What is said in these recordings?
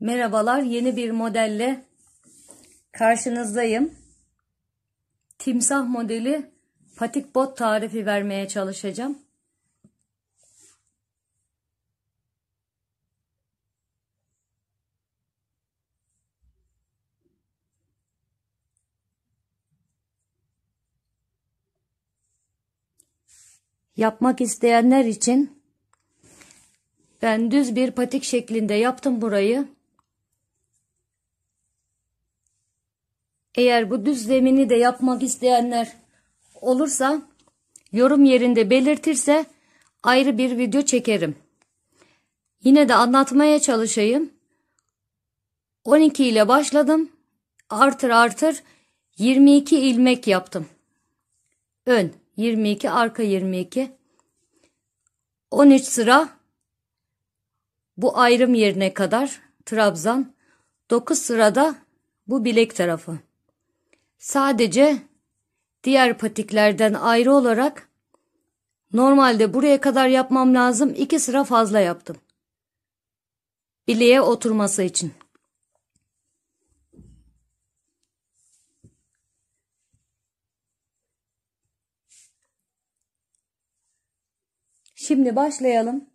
Merhabalar, yeni bir modelle karşınızdayım. Timsah modeli patik bot tarifi vermeye çalışacağım. Yapmak isteyenler için ben düz bir patik şeklinde yaptım burayı. Eğer bu düz zemini de yapmak isteyenler olursa yorum yerinde belirtirse ayrı bir video çekerim. Yine de anlatmaya çalışayım. 12 ile başladım. Artır artır 22 ilmek yaptım. Ön 22, arka 22. 13 sıra bu ayrım yerine kadar trabzan. 9 sırada bu bilek tarafı. Sadece diğer patiklerden ayrı olarak normalde buraya kadar yapmam lazım iki sıra fazla yaptım. Bileğe oturması için. Şimdi başlayalım.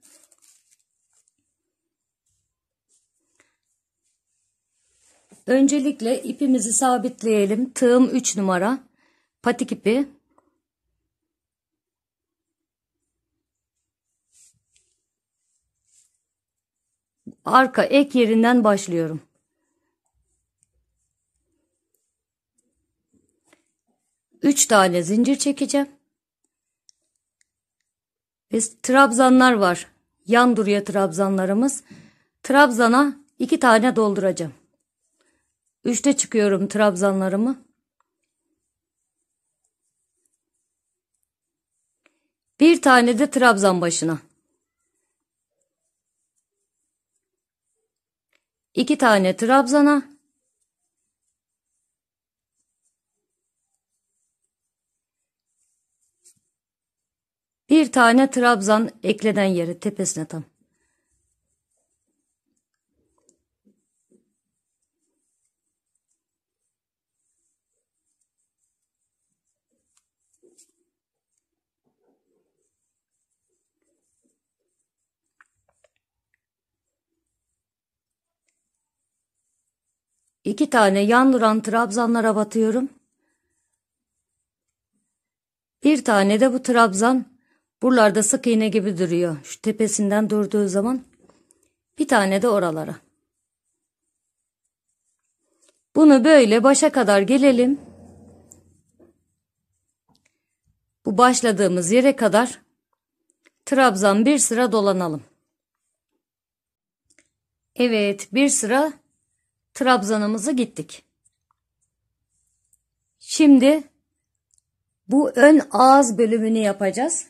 Öncelikle ipimizi sabitleyelim. Tığım 3 numara. Patik ipi. Arka ek yerinden başlıyorum. Üç tane zincir çekeceğim. Biz trabzanlar var. Yan duruyor trabzanlarımız. Trabzana iki tane dolduracağım. Üçte çıkıyorum trabzanlarımı. Bir tane de trabzan başına. İki tane trabzana. Bir tane trabzan ekleden yeri tepesine tam. İki tane yan duran trabzanlara batıyorum. Bir tane de bu trabzan buralarda sık iğne gibi duruyor. Şu tepesinden durduğu zaman bir tane de oralara. Bunu böyle başa kadar gelelim. Bu başladığımız yere kadar trabzan bir sıra dolanalım. Evet bir sıra trabzanımızı gittik. Şimdi bu ön ağız bölümünü yapacağız.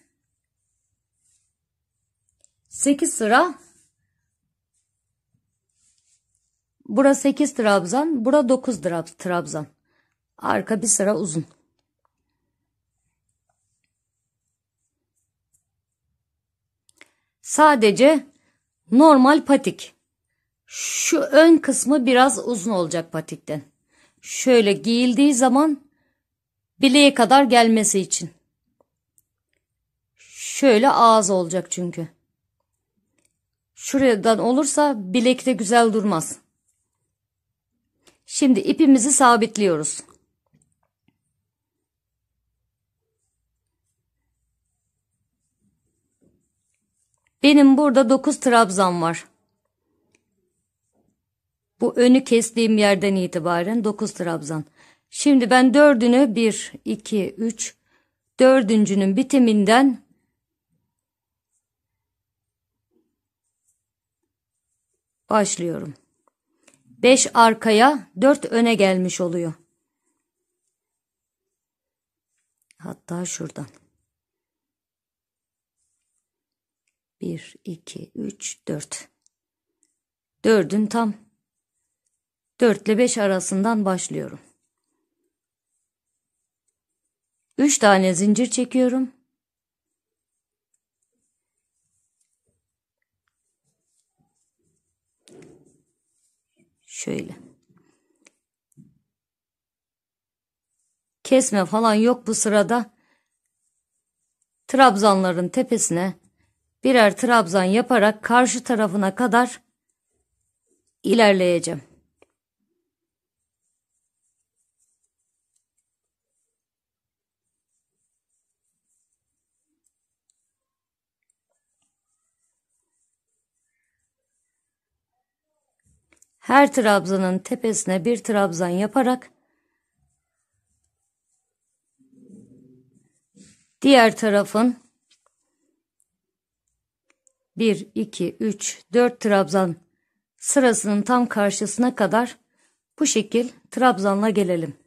8 sıra Bura 8 trabzan, bura 9 trabzan. Arka bir sıra uzun. Sadece normal patik. Şu ön kısmı biraz uzun olacak patikten. Şöyle giyildiği zaman bileğe kadar gelmesi için. Şöyle ağız olacak çünkü. Şuradan olursa bilekte güzel durmaz. Şimdi ipimizi sabitliyoruz. Benim burada 9 trabzan var. Bu önü kestiğim yerden itibaren 9 trabzan. Şimdi ben dördünü 1, 2, 3, dördüncünün bitiminden başlıyorum. 5 arkaya 4 öne gelmiş oluyor. Hatta şuradan. 1, 2, 3, 4. 4'ün tam 4 ile 5 arasından başlıyorum. 3 tane zincir çekiyorum. Şöyle. Kesme falan yok bu sırada. Trabzanların tepesine birer trabzan yaparak karşı tarafına kadar ilerleyeceğim. her trabzanın tepesine bir trabzan yaparak diğer tarafın 1, 2, 3, 4 trabzan sırasının tam karşısına kadar bu şekil trabzanla gelelim.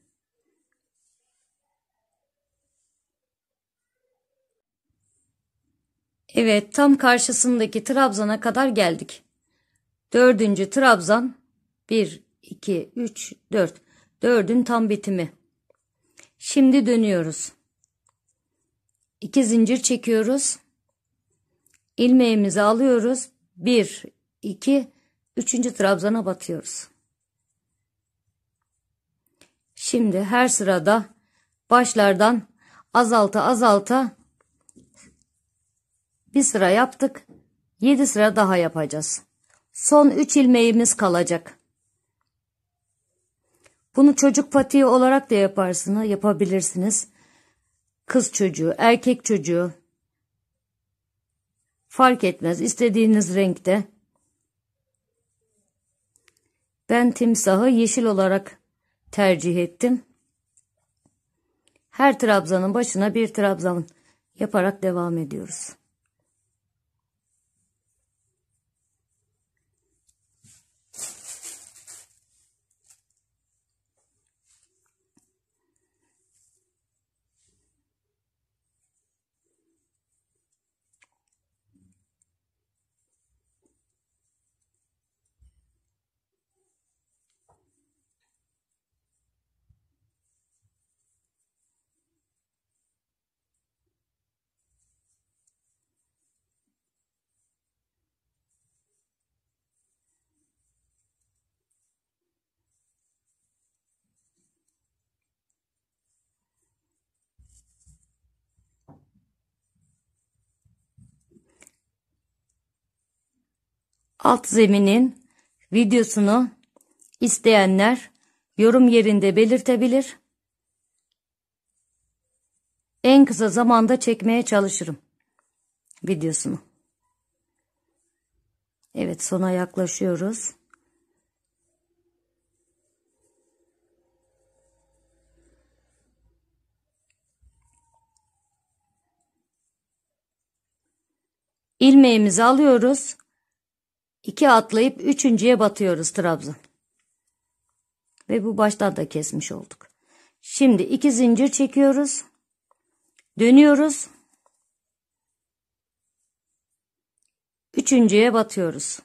Evet tam karşısındaki trabzana kadar geldik. Dördüncü trabzan 1, 2, 3, 4. dördün tam bitimi. Şimdi dönüyoruz. 2 zincir çekiyoruz. İlmeğimizi alıyoruz. 1, 2, 3. trabzana batıyoruz. Şimdi her sırada başlardan azalta azalta bir sıra yaptık. 7 sıra daha yapacağız. Son 3 ilmeğimiz kalacak. Bunu çocuk patiği olarak da yaparsınız, yapabilirsiniz. Kız çocuğu, erkek çocuğu. Fark etmez. istediğiniz renkte. Ben timsahı yeşil olarak tercih ettim. Her trabzanın başına bir trabzan yaparak devam ediyoruz. alt zeminin videosunu isteyenler yorum yerinde belirtebilir. En kısa zamanda çekmeye çalışırım videosunu. Evet sona yaklaşıyoruz. ilmeğimizi alıyoruz. İki atlayıp üçüncüye batıyoruz Trabzon. Ve bu baştan da kesmiş olduk. Şimdi iki zincir çekiyoruz. Dönüyoruz. Üçüncüye batıyoruz.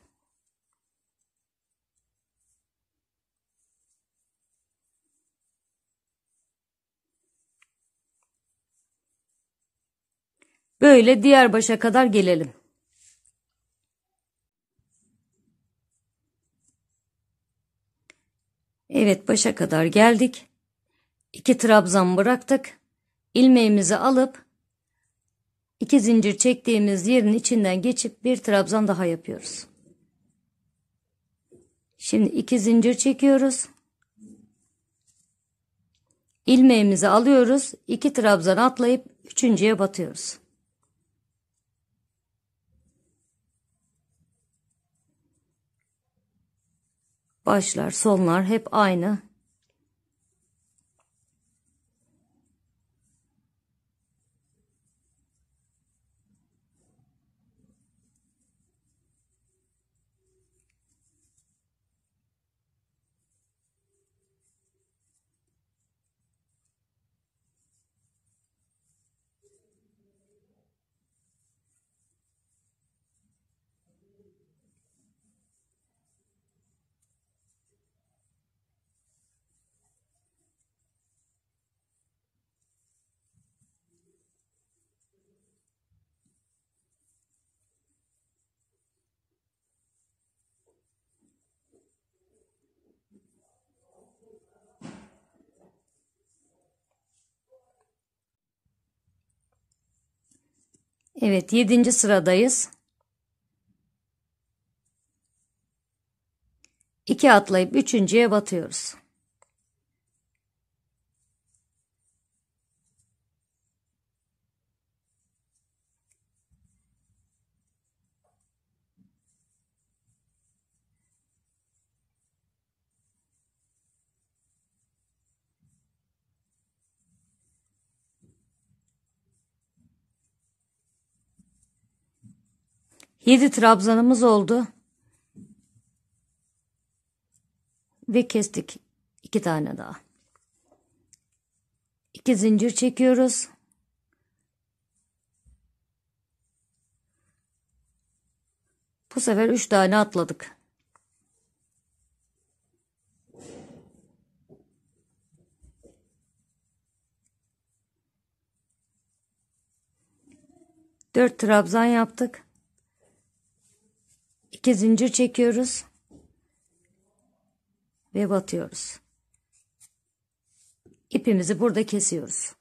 Böyle diğer başa kadar gelelim. Evet başa kadar geldik. İki trabzan bıraktık. İlmeğimizi alıp iki zincir çektiğimiz yerin içinden geçip bir trabzan daha yapıyoruz. Şimdi iki zincir çekiyoruz. İlmeğimizi alıyoruz. iki trabzan atlayıp üçüncüye batıyoruz. Başlar, sonlar hep aynı. Evet, yedinci sıradayız. İki atlayıp üçüncüye batıyoruz. Yedi trabzanımız oldu. Ve kestik iki tane daha. İki zincir çekiyoruz. Bu sefer üç tane atladık. Dört trabzan yaptık. 2 zincir çekiyoruz ve batıyoruz. İpimizi burada kesiyoruz.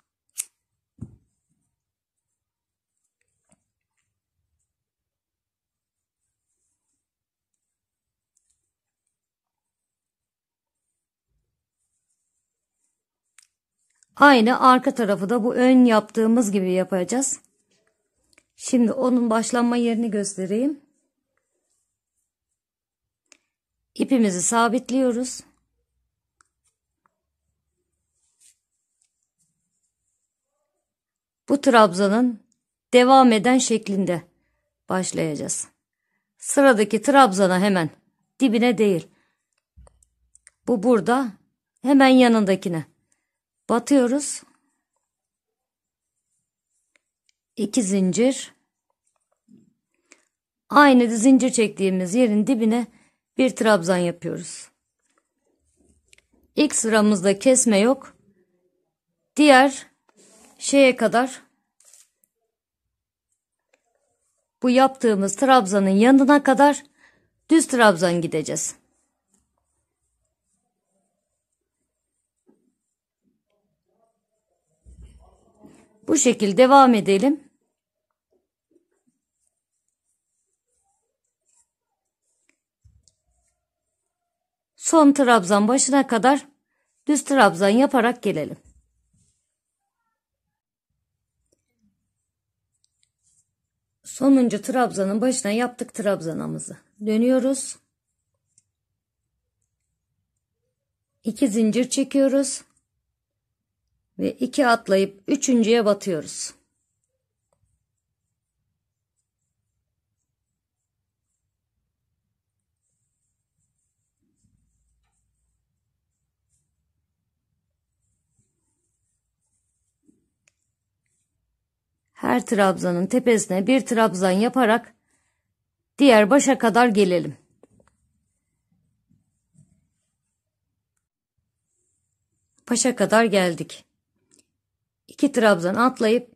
Aynı arka tarafı da bu ön yaptığımız gibi yapacağız. Şimdi onun başlanma yerini göstereyim. İpimizi sabitliyoruz. Bu trabzanın devam eden şeklinde başlayacağız. Sıradaki trabzana hemen dibine değil. Bu burada hemen yanındakine batıyoruz. 2 zincir aynı zincir çektiğimiz yerin dibine bir trabzan yapıyoruz. İlk sıramızda kesme yok. Diğer şeye kadar bu yaptığımız trabzanın yanına kadar düz trabzan gideceğiz. Bu şekilde devam edelim. son trabzan başına kadar düz trabzan yaparak gelelim. Sonuncu trabzanın başına yaptık trabzanımızı. Dönüyoruz. 2 zincir çekiyoruz ve 2 atlayıp 3.ye batıyoruz. her trabzanın tepesine bir trabzan yaparak diğer başa kadar gelelim. Paşa kadar geldik. İki trabzan atlayıp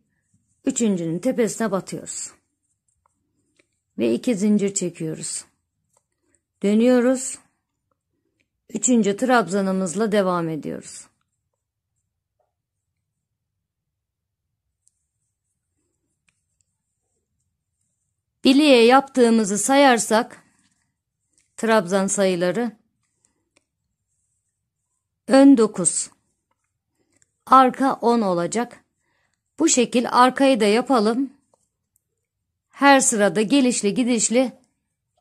üçüncünün tepesine batıyoruz. Ve iki zincir çekiyoruz. Dönüyoruz. Üçüncü trabzanımızla devam ediyoruz. Bili'ye yaptığımızı sayarsak Trabzan sayıları ön 9 arka 10 olacak. Bu şekil arkayı da yapalım. Her sırada gelişli gidişli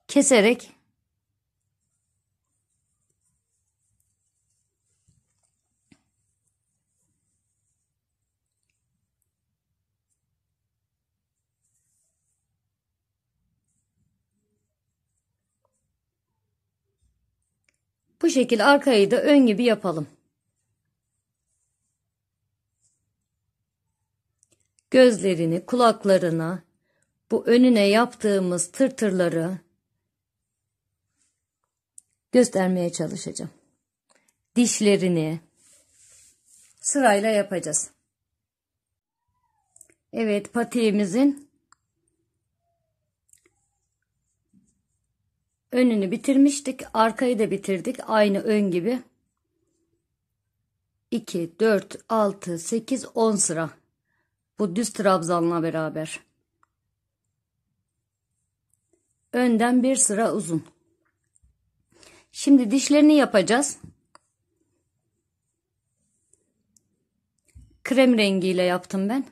keserek Bu şekil arkayı da ön gibi yapalım. Gözlerini, kulaklarını, bu önüne yaptığımız tırtırları göstermeye çalışacağım. Dişlerini sırayla yapacağız. Evet patiğimizin Önünü bitirmiştik. Arkayı da bitirdik. Aynı ön gibi. 2, 4, 6, 8, 10 sıra. Bu düz trabzanla beraber. Önden bir sıra uzun. Şimdi dişlerini yapacağız. Krem rengiyle yaptım ben.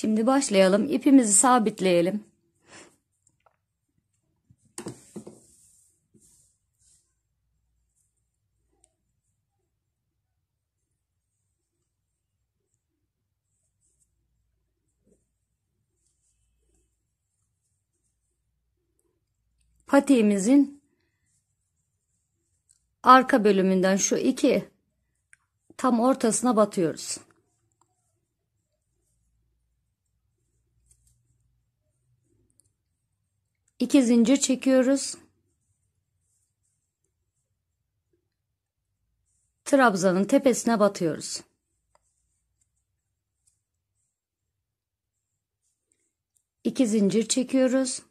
Şimdi başlayalım. İpimizi sabitleyelim. Patiğimizin arka bölümünden şu iki tam ortasına batıyoruz. 2 zincir çekiyoruz. Trabzanın tepesine batıyoruz. İki zincir çekiyoruz.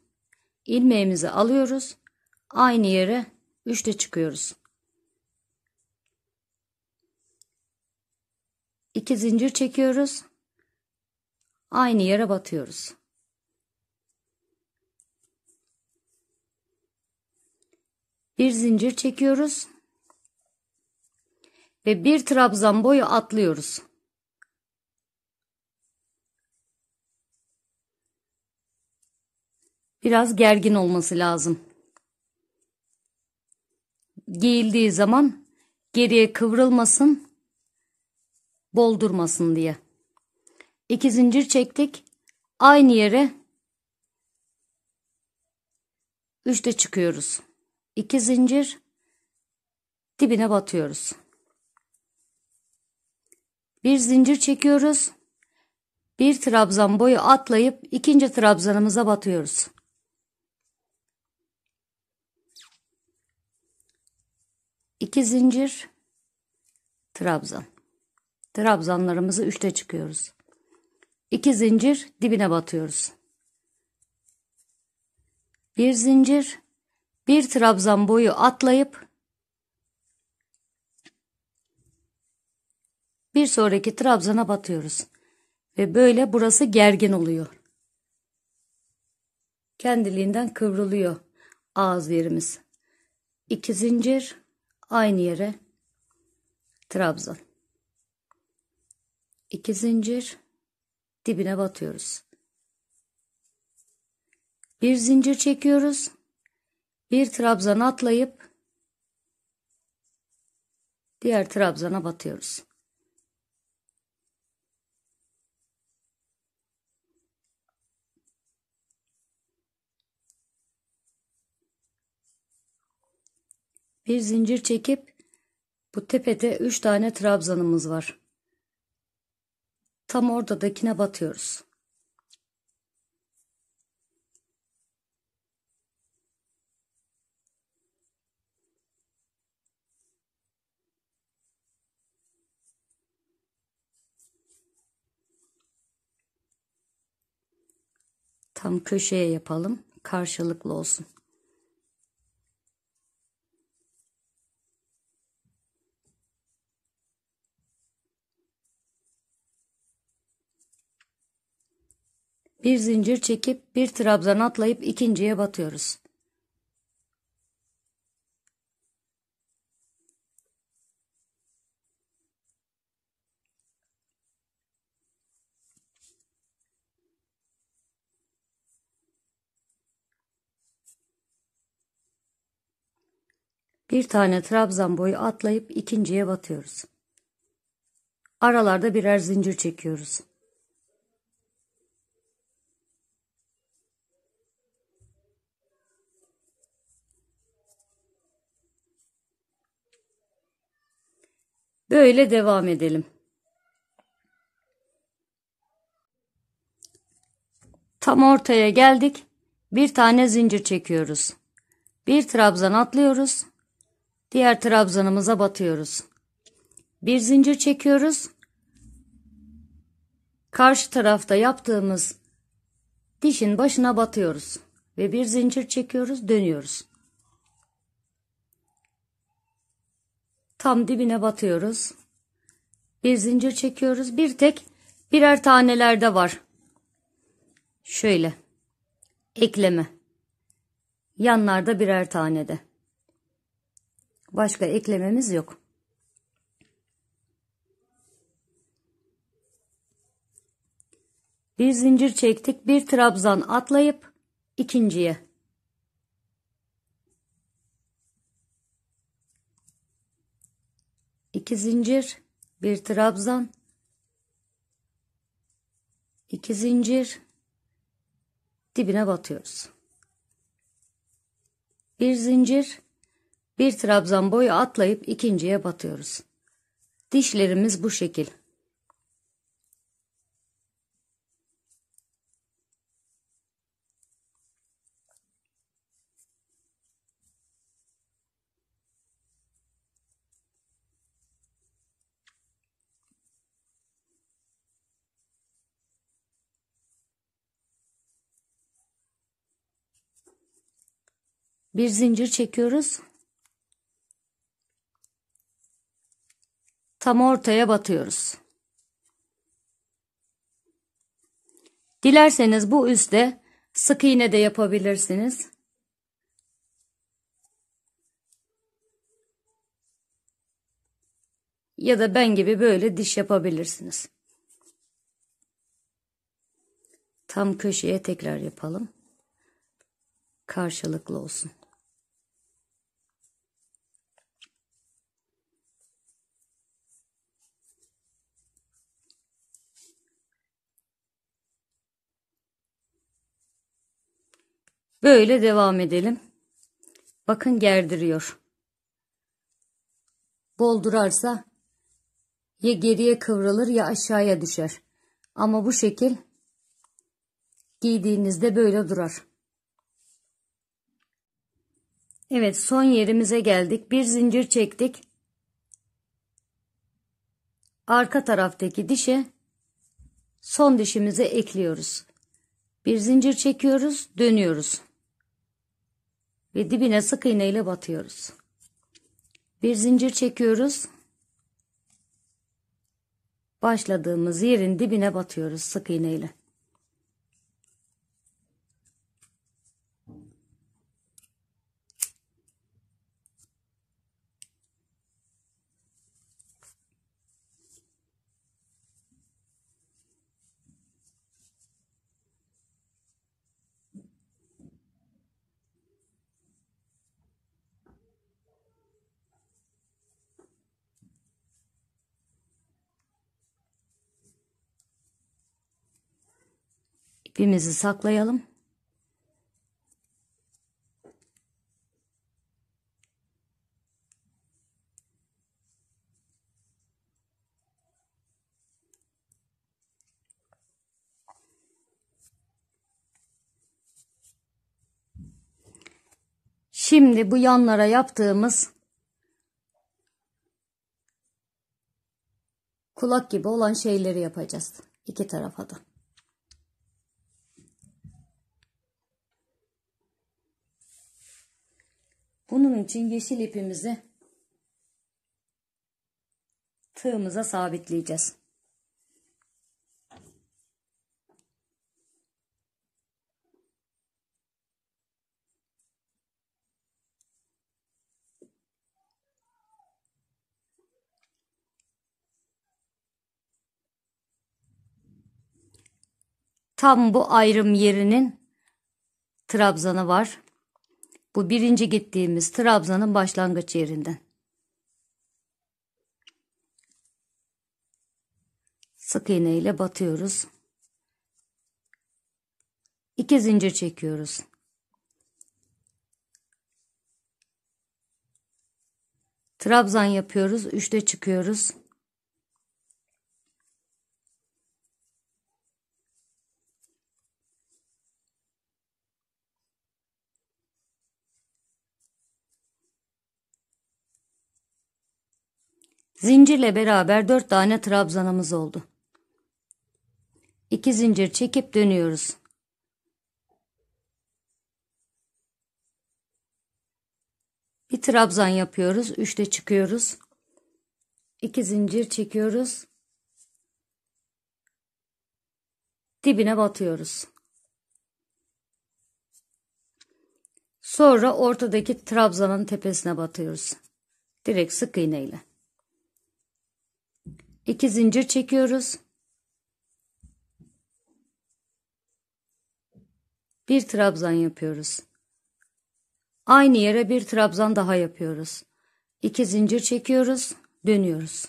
ilmeğimizi alıyoruz. Aynı yere üçte çıkıyoruz. İki zincir çekiyoruz. Aynı yere batıyoruz. bir zincir çekiyoruz ve bir trabzan boyu atlıyoruz. Biraz gergin olması lazım. Giyildiği zaman geriye kıvrılmasın, bol durmasın diye. İki zincir çektik. Aynı yere üçte çıkıyoruz. 2 zincir dibine batıyoruz. Bir zincir çekiyoruz. Bir trabzan boyu atlayıp ikinci trabzanımıza batıyoruz. İki zincir trabzan. Trabzanlarımızı üçte çıkıyoruz. İki zincir dibine batıyoruz. Bir zincir bir trabzan boyu atlayıp bir sonraki trabzana batıyoruz. Ve böyle burası gergin oluyor. Kendiliğinden kıvrılıyor ağız yerimiz. İki zincir aynı yere trabzan. İki zincir dibine batıyoruz. Bir zincir çekiyoruz. Bir trabzan atlayıp diğer trabzana batıyoruz. Bir zincir çekip bu tepede 3 tane trabzanımız var. Tam oradakine batıyoruz. Bakalım köşeye yapalım. Karşılıklı olsun. Bir zincir çekip bir trabzan atlayıp ikinciye batıyoruz. Bir tane trabzan boyu atlayıp ikinciye batıyoruz. Aralarda birer zincir çekiyoruz. Böyle devam edelim. Tam ortaya geldik. Bir tane zincir çekiyoruz. Bir trabzan atlıyoruz. Diğer trabzanımıza batıyoruz. Bir zincir çekiyoruz. Karşı tarafta yaptığımız dişin başına batıyoruz ve bir zincir çekiyoruz, dönüyoruz. Tam dibine batıyoruz. Bir zincir çekiyoruz. Bir tek birer tanelerde var. Şöyle. Ekleme. Yanlarda birer tane de. Başka eklememiz yok. Bir zincir çektik. Bir trabzan atlayıp ikinciye. İki zincir, bir trabzan, iki zincir, dibine batıyoruz. Bir zincir, bir trabzan boyu atlayıp ikinciye batıyoruz. Dişlerimiz bu şekil. Bir zincir çekiyoruz. Tam ortaya batıyoruz. Dilerseniz bu üste sık iğne de yapabilirsiniz. Ya da ben gibi böyle diş yapabilirsiniz. Tam köşeye tekrar yapalım. Karşılıklı olsun. Böyle devam edelim. Bakın gerdiriyor. Bol durarsa ya geriye kıvrılır ya aşağıya düşer. Ama bu şekil giydiğinizde böyle durar. Evet son yerimize geldik. Bir zincir çektik. Arka taraftaki dişe son dişimizi ekliyoruz. Bir zincir çekiyoruz, dönüyoruz ve dibine sık iğne ile batıyoruz. Bir zincir çekiyoruz. Başladığımız yerin dibine batıyoruz sık iğne ile. Bimizi saklayalım. Şimdi bu yanlara yaptığımız kulak gibi olan şeyleri yapacağız. iki tarafa da. Bunun için yeşil ipimizi tığımıza sabitleyeceğiz. Tam bu ayrım yerinin trabzanı var. Bu birinci gittiğimiz trabzanın başlangıç yerinden. Sık iğne ile batıyoruz. İki zincir çekiyoruz. Trabzan yapıyoruz. Üçte çıkıyoruz. Zincirle beraber dört tane trabzanımız oldu. İki zincir çekip dönüyoruz. Bir trabzan yapıyoruz. Üçte çıkıyoruz. İki zincir çekiyoruz. Dibine batıyoruz. Sonra ortadaki trabzanın tepesine batıyoruz. Direkt sık iğneyle. 2 zincir çekiyoruz. Bir trabzan yapıyoruz. Aynı yere bir trabzan daha yapıyoruz. 2 zincir çekiyoruz, dönüyoruz.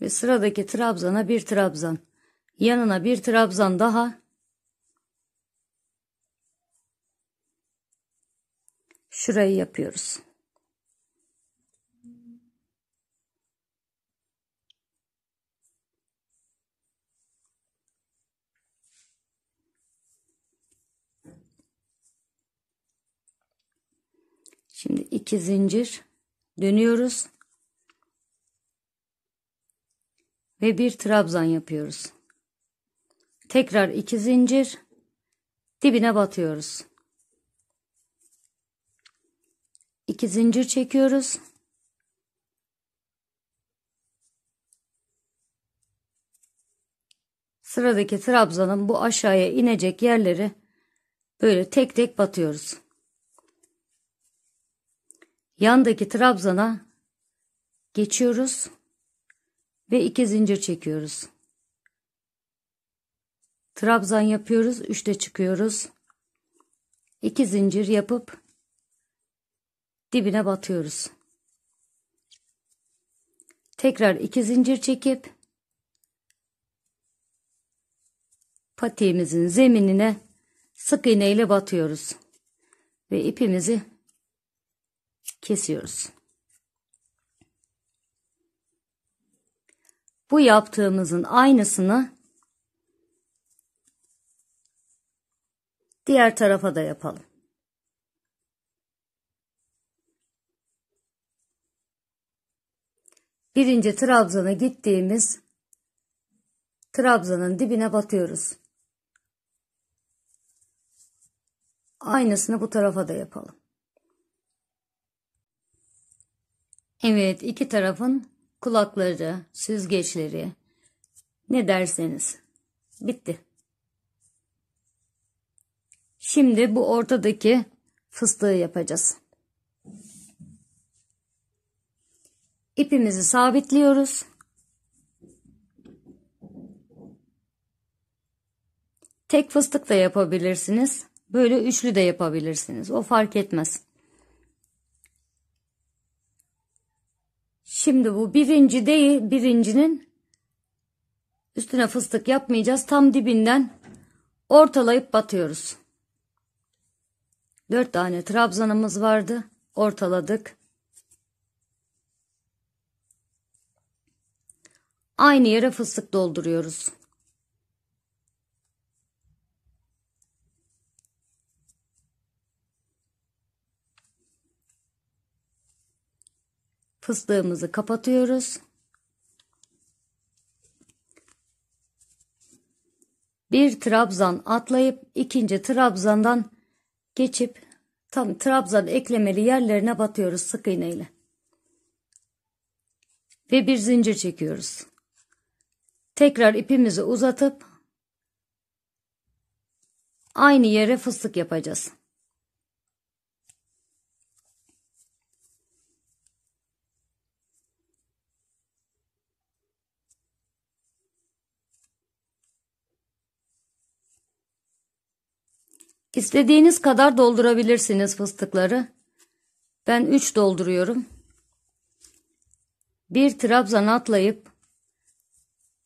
Ve sıradaki trabzana bir trabzan. Yanına bir trabzan daha. Şurayı yapıyoruz. Şimdi iki zincir dönüyoruz. Ve bir trabzan yapıyoruz. Tekrar iki zincir dibine batıyoruz. İki zincir çekiyoruz. Sıradaki trabzanın bu aşağıya inecek yerleri böyle tek tek batıyoruz. Yandaki Trabzan'a geçiyoruz ve iki zincir çekiyoruz. Trabzan yapıyoruz, üçte çıkıyoruz. İki zincir yapıp dibine batıyoruz. Tekrar iki zincir çekip patiğimizin zeminine sık iğne ile batıyoruz ve ipimizi kesiyoruz. Bu yaptığımızın aynısını diğer tarafa da yapalım. Birinci trabzana gittiğimiz trabzanın dibine batıyoruz. Aynısını bu tarafa da yapalım. Evet, iki tarafın kulakları, süzgeçleri, ne derseniz. Bitti. Şimdi bu ortadaki fıstığı yapacağız. İpimizi sabitliyoruz. Tek fıstık da yapabilirsiniz. Böyle üçlü de yapabilirsiniz. O fark etmez. Şimdi bu birinci değil birincinin üstüne fıstık yapmayacağız. Tam dibinden ortalayıp batıyoruz. Dört tane trabzanımız vardı. Ortaladık. Aynı yere fıstık dolduruyoruz. fıstığımızı kapatıyoruz. Bir trabzan atlayıp ikinci trabzandan geçip tam trabzan eklemeli yerlerine batıyoruz sık iğne ile. Ve bir zincir çekiyoruz. Tekrar ipimizi uzatıp aynı yere fıstık yapacağız. İstediğiniz kadar doldurabilirsiniz fıstıkları. Ben üç dolduruyorum. Bir trabzan atlayıp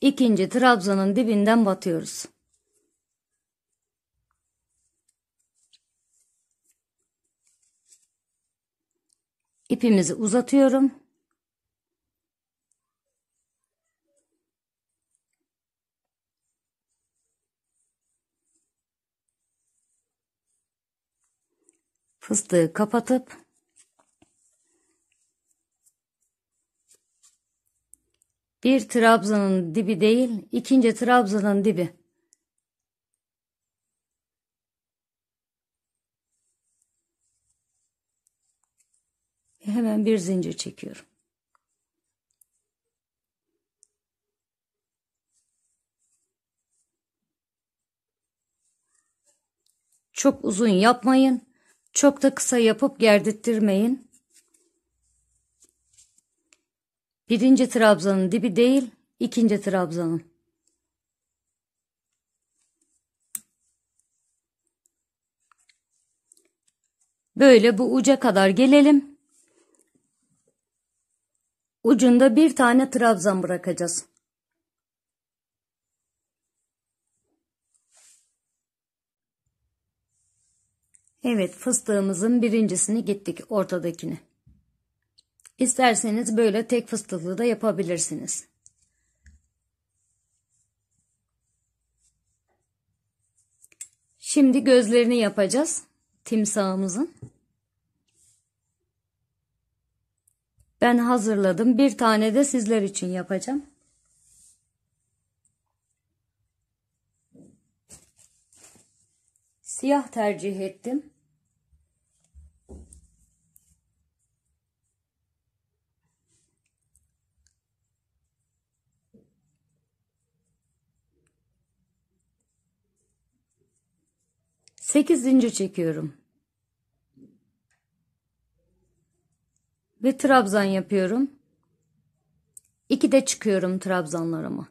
ikinci trabzanın dibinden batıyoruz. İpimizi uzatıyorum. fıstığı kapatıp bir trabzanın dibi değil ikinci trabzanın dibi hemen bir zincir çekiyorum. Çok uzun yapmayın. Çok da kısa yapıp gerdittirmeyin. Birinci trabzanın dibi değil, ikinci trabzanın. Böyle bu uca kadar gelelim. Ucunda bir tane trabzan bırakacağız. Evet fıstığımızın birincisini gittik ortadakini. İsterseniz böyle tek fıstıklı da yapabilirsiniz. Şimdi gözlerini yapacağız timsahımızın. Ben hazırladım. Bir tane de sizler için yapacağım. Siyah tercih ettim. 8 zincir çekiyorum. Ve trabzan yapıyorum. 2 de çıkıyorum trabzanlarımı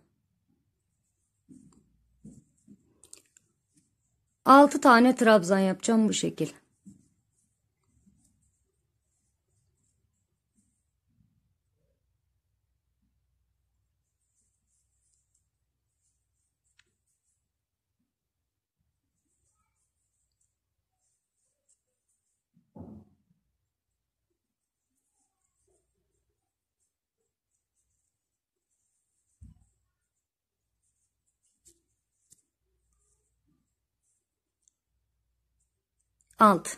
6 tane trabzan yapacağım bu şekil. alt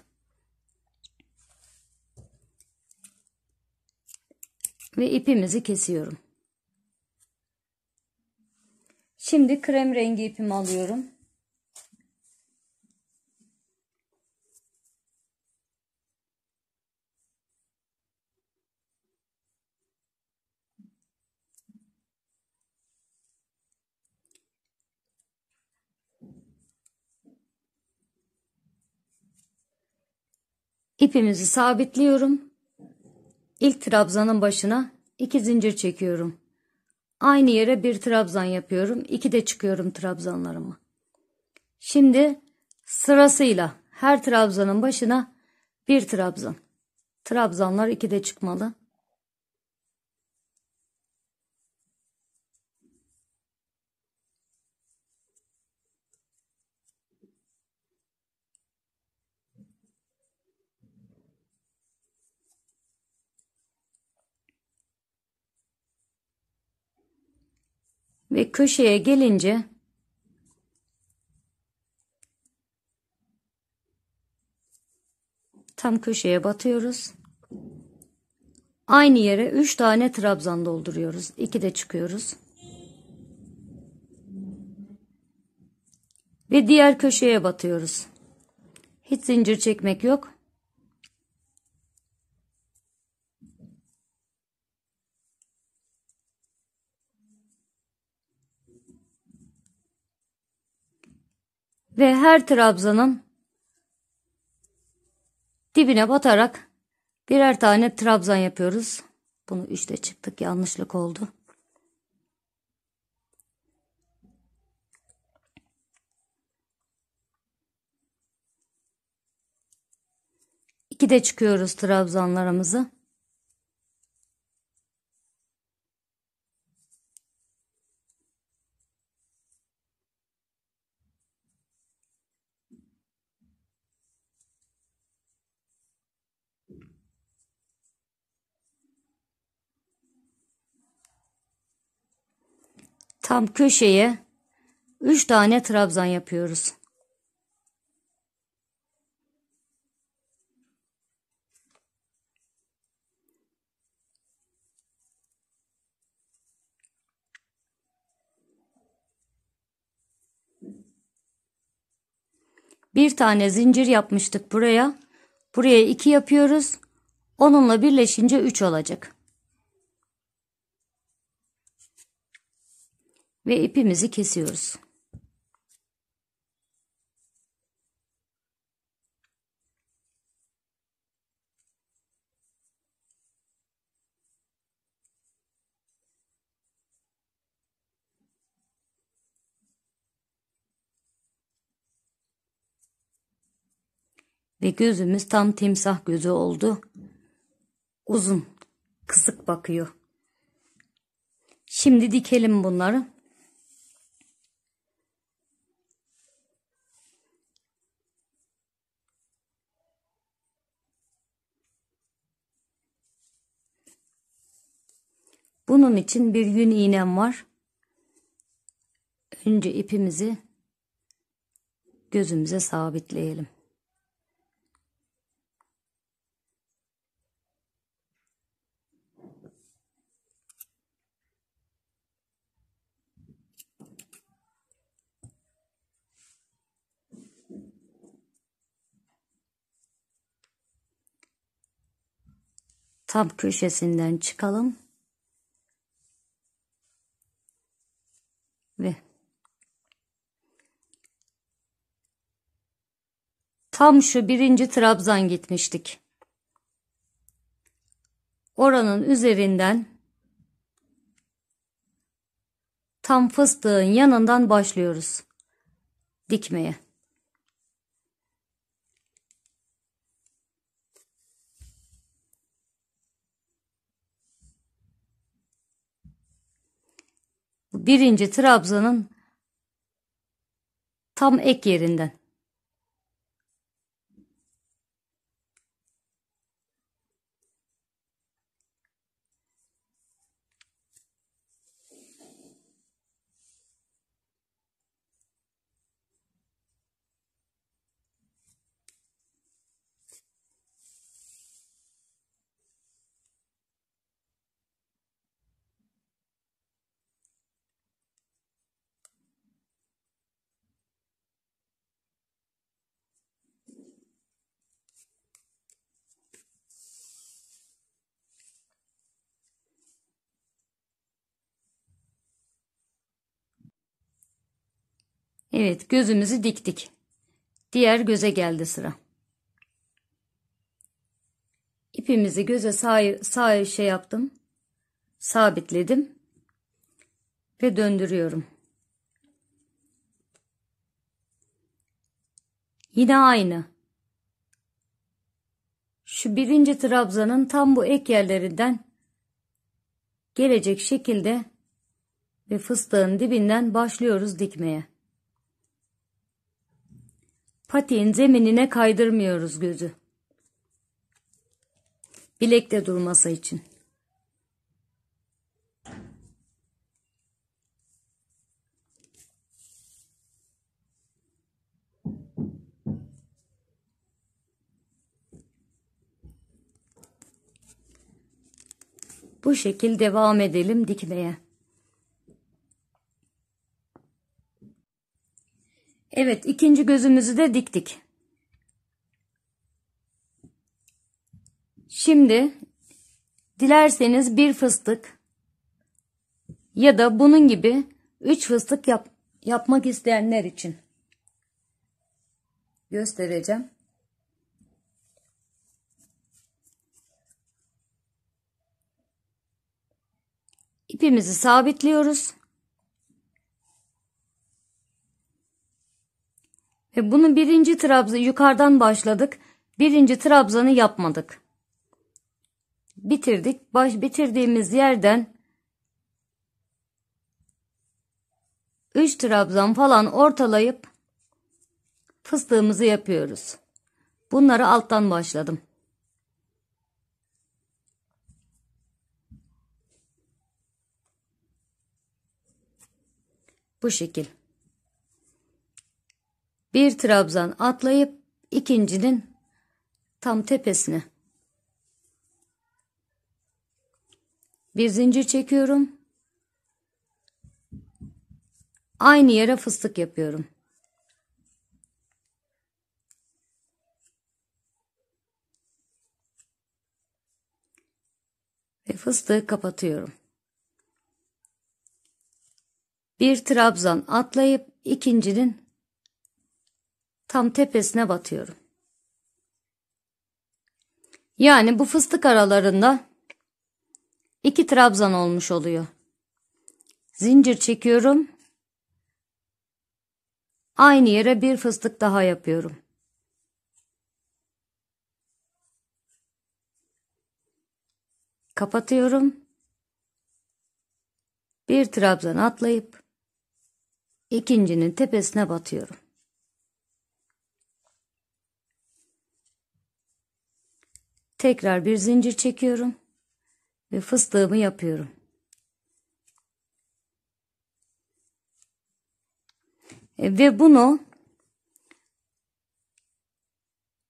ve ipimizi kesiyorum. Şimdi krem rengi ipimi alıyorum. İpimizi sabitliyorum. İlk trabzanın başına iki zincir çekiyorum. Aynı yere bir trabzan yapıyorum. İki de çıkıyorum trabzanlarımı. Şimdi sırasıyla her trabzanın başına bir trabzan. Trabzanlar iki de çıkmalı. Ve köşeye gelince tam köşeye batıyoruz. Aynı yere 3 tane trabzan dolduruyoruz. 2 de çıkıyoruz. Ve diğer köşeye batıyoruz. Hiç zincir çekmek yok. ve her trabzanın dibine batarak birer tane trabzan yapıyoruz. Bunu üçte çıktık yanlışlık oldu. İki de çıkıyoruz trabzanlarımızı. Tam köşeye 3 tane trabzan yapıyoruz. Bir tane zincir yapmıştık buraya. Buraya 2 yapıyoruz. Onunla birleşince 3 olacak. ve ipimizi kesiyoruz. Ve gözümüz tam timsah gözü oldu. Uzun, kısık bakıyor. Şimdi dikelim bunları. Bunun için bir yün iğnem var. Önce ipimizi gözümüze sabitleyelim. Tam köşesinden çıkalım. ve tam şu birinci trabzan gitmiştik. Oranın üzerinden tam fıstığın yanından başlıyoruz dikmeye. birinci Trabzon'un tam ek yerinden. Evet gözümüzü diktik. Diğer göze geldi sıra. İpimizi göze sağ, sağ şey yaptım. Sabitledim. Ve döndürüyorum. Yine aynı. Şu birinci trabzanın tam bu ek yerlerinden gelecek şekilde ve fıstığın dibinden başlıyoruz dikmeye patiğin zeminine kaydırmıyoruz gözü. Bilekte durması için. Bu şekil devam edelim dikmeye. Evet ikinci gözümüzü de diktik. Şimdi dilerseniz bir fıstık ya da bunun gibi üç fıstık yap, yapmak isteyenler için göstereceğim. İpimizi sabitliyoruz. Ve bunu birinci trabzan yukarıdan başladık. Birinci trabzanı yapmadık. Bitirdik. Baş, bitirdiğimiz yerden üç trabzan falan ortalayıp fıstığımızı yapıyoruz. Bunları alttan başladım. Bu şekil. Bir trabzan atlayıp ikincinin tam tepesine. Bir zincir çekiyorum. Aynı yere fıstık yapıyorum. Ve fıstığı kapatıyorum. Bir trabzan atlayıp ikincinin Tam tepesine batıyorum. Yani bu fıstık aralarında iki trabzan olmuş oluyor. Zincir çekiyorum. Aynı yere bir fıstık daha yapıyorum. Kapatıyorum. Bir trabzan atlayıp ikincinin tepesine batıyorum. Tekrar bir zincir çekiyorum ve fıstığımı yapıyorum. E, ve bunu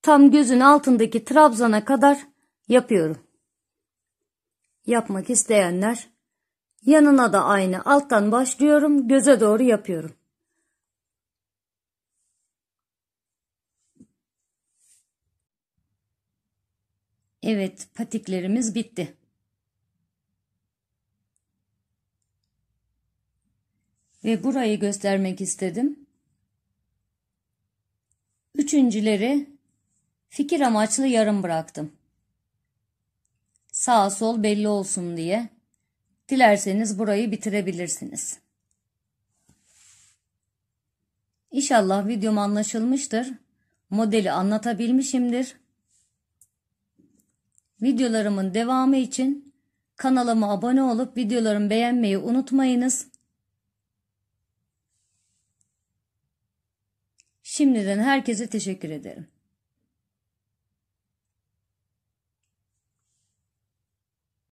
tam gözün altındaki trabzana kadar yapıyorum. Yapmak isteyenler yanına da aynı alttan başlıyorum göze doğru yapıyorum. Evet, patiklerimiz bitti. Ve burayı göstermek istedim. Üçüncüleri fikir amaçlı yarım bıraktım. Sağ sol belli olsun diye. Dilerseniz burayı bitirebilirsiniz. İnşallah videom anlaşılmıştır. Modeli anlatabilmişimdir. Videolarımın devamı için kanalıma abone olup videolarımı beğenmeyi unutmayınız. Şimdiden herkese teşekkür ederim.